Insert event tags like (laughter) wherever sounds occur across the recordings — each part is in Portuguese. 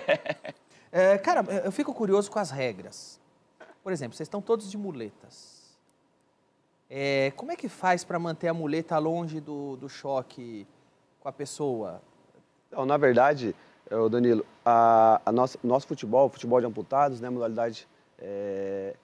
(laughs) é, cara, eu fico curioso com as regras. Por exemplo, vocês estão todos de muletas. É, como é que faz para manter a muleta longe do, do choque com a pessoa? Então, na verdade, Danilo, a, a nossa, nosso futebol, futebol de amputados, né, modalidade é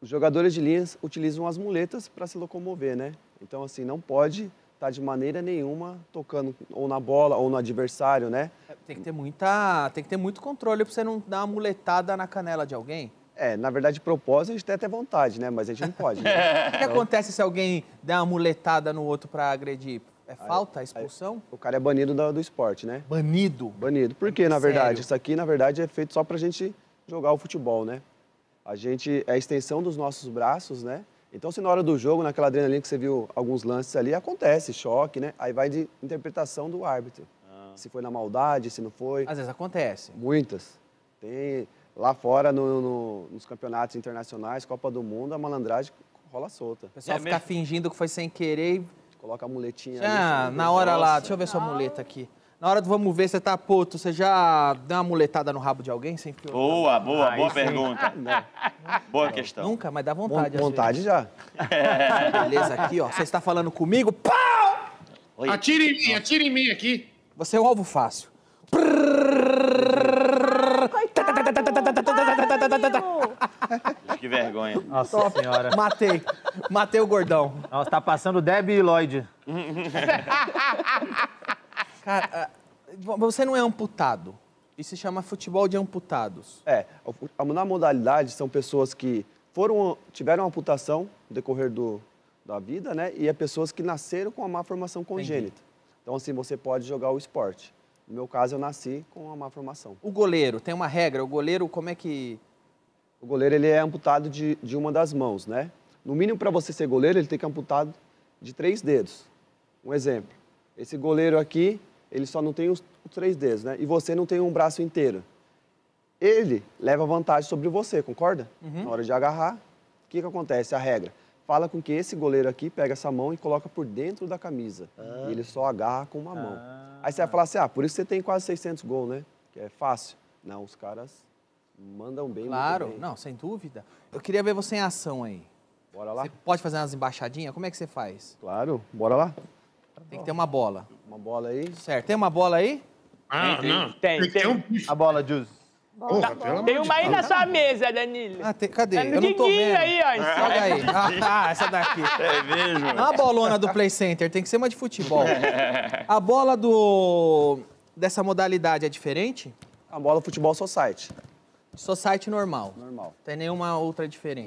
os jogadores de linhas utilizam as muletas para se locomover, né? Então, assim, não pode estar tá de maneira nenhuma tocando ou na bola ou no adversário, né? Tem que ter muita, tem que ter muito controle para você não dar uma muletada na canela de alguém. É, na verdade, propósito a gente tem até vontade, né? Mas a gente não pode. Né? (laughs) É. o que, acontece se alguém der uma muletada no outro para agredir? É falta, é a expulsão? o cara é banido do, do esporte, né? Banido? Banido. Porque, na verdade, Sério? isso aqui, na verdade, é feito só pra gente jogar o futebol, né? A gente é a extensão dos nossos braços, né? Então, se na hora do jogo, naquela adrenalina que você viu alguns lances ali, acontece choque, né? Aí vai de interpretação do árbitro se foi na maldade, se não foi. Às vezes acontece. Muitas. Tem lá fora no, no, nos campeonatos internacionais, Copa do Mundo, a malandragem rola solta. O pessoal é fica mesmo? fingindo que foi sem querer e... Coloca a muletinha ah, ali, na hora nossa. lá, deixa eu ver sua muleta aqui. Na hora do vamos ver, você tá puto, você já deu uma muletada no rabo de alguém sem Boa, boa, ah, boa pergunta. (laughs) Não. Boa não. questão. Nunca, mas dá vontade. Bom, vontade já. É. (laughs) Beleza, aqui, ó. Você está falando comigo? Pau! Oi. Atire em mim, atire em mim aqui. Você é um alvo fácil. que vergonha. Nossa Top. senhora. Matei. Matei o gordão. Nossa, tá passando Deb e Lloyd. (laughs) Cara, ah, você não é amputado. Isso se chama futebol de amputados. É, na modalidade são pessoas que foram, tiveram amputação no decorrer do, da vida, né? E é pessoas que nasceram com a má formação congênita. Entendi. Então, assim, você pode jogar o esporte. No meu caso, eu nasci com uma má formação. O goleiro, tem uma regra? O goleiro, como é que. O goleiro, ele é amputado de, de uma das mãos, né? No mínimo, para você ser goleiro, ele tem que amputar de três dedos. Um exemplo. Esse goleiro aqui, ele só não tem os, os três dedos, né? E você não tem um braço inteiro. Ele leva vantagem sobre você, concorda? Uhum. Na hora de agarrar, o que, que acontece? A regra fala com que esse goleiro aqui pega essa mão e coloca por dentro da camisa. Ah. E ele só agarra com uma mão. Ah. Aí você vai falar assim, ah, por isso você tem quase 600 gols, né? Que é fácil. Não, os caras mandam bem. Claro, bem. não, sem dúvida. Eu queria ver você em ação aí. Bora lá. Você pode fazer umas embaixadinhas? Como é que você faz? Claro, bora lá. tem que ter uma bola. Uma bola aí. Certo, tem uma bola aí? Ah, tem, não. Tem, tem. tem. tem um... A bola, Júlio. Porra, tá tem uma aí na sua mesa, Danilo. Ah, tem, cadê? É eu não tô vendo. aí, ó. Olha ah, aí. (laughs) Ah, ah, essa daqui. É mesmo? É A bolona do Play Center tem que ser uma de futebol. A bola do dessa modalidade é diferente? A bola futebol é society. Society normal. Normal. Tem nenhuma outra diferença.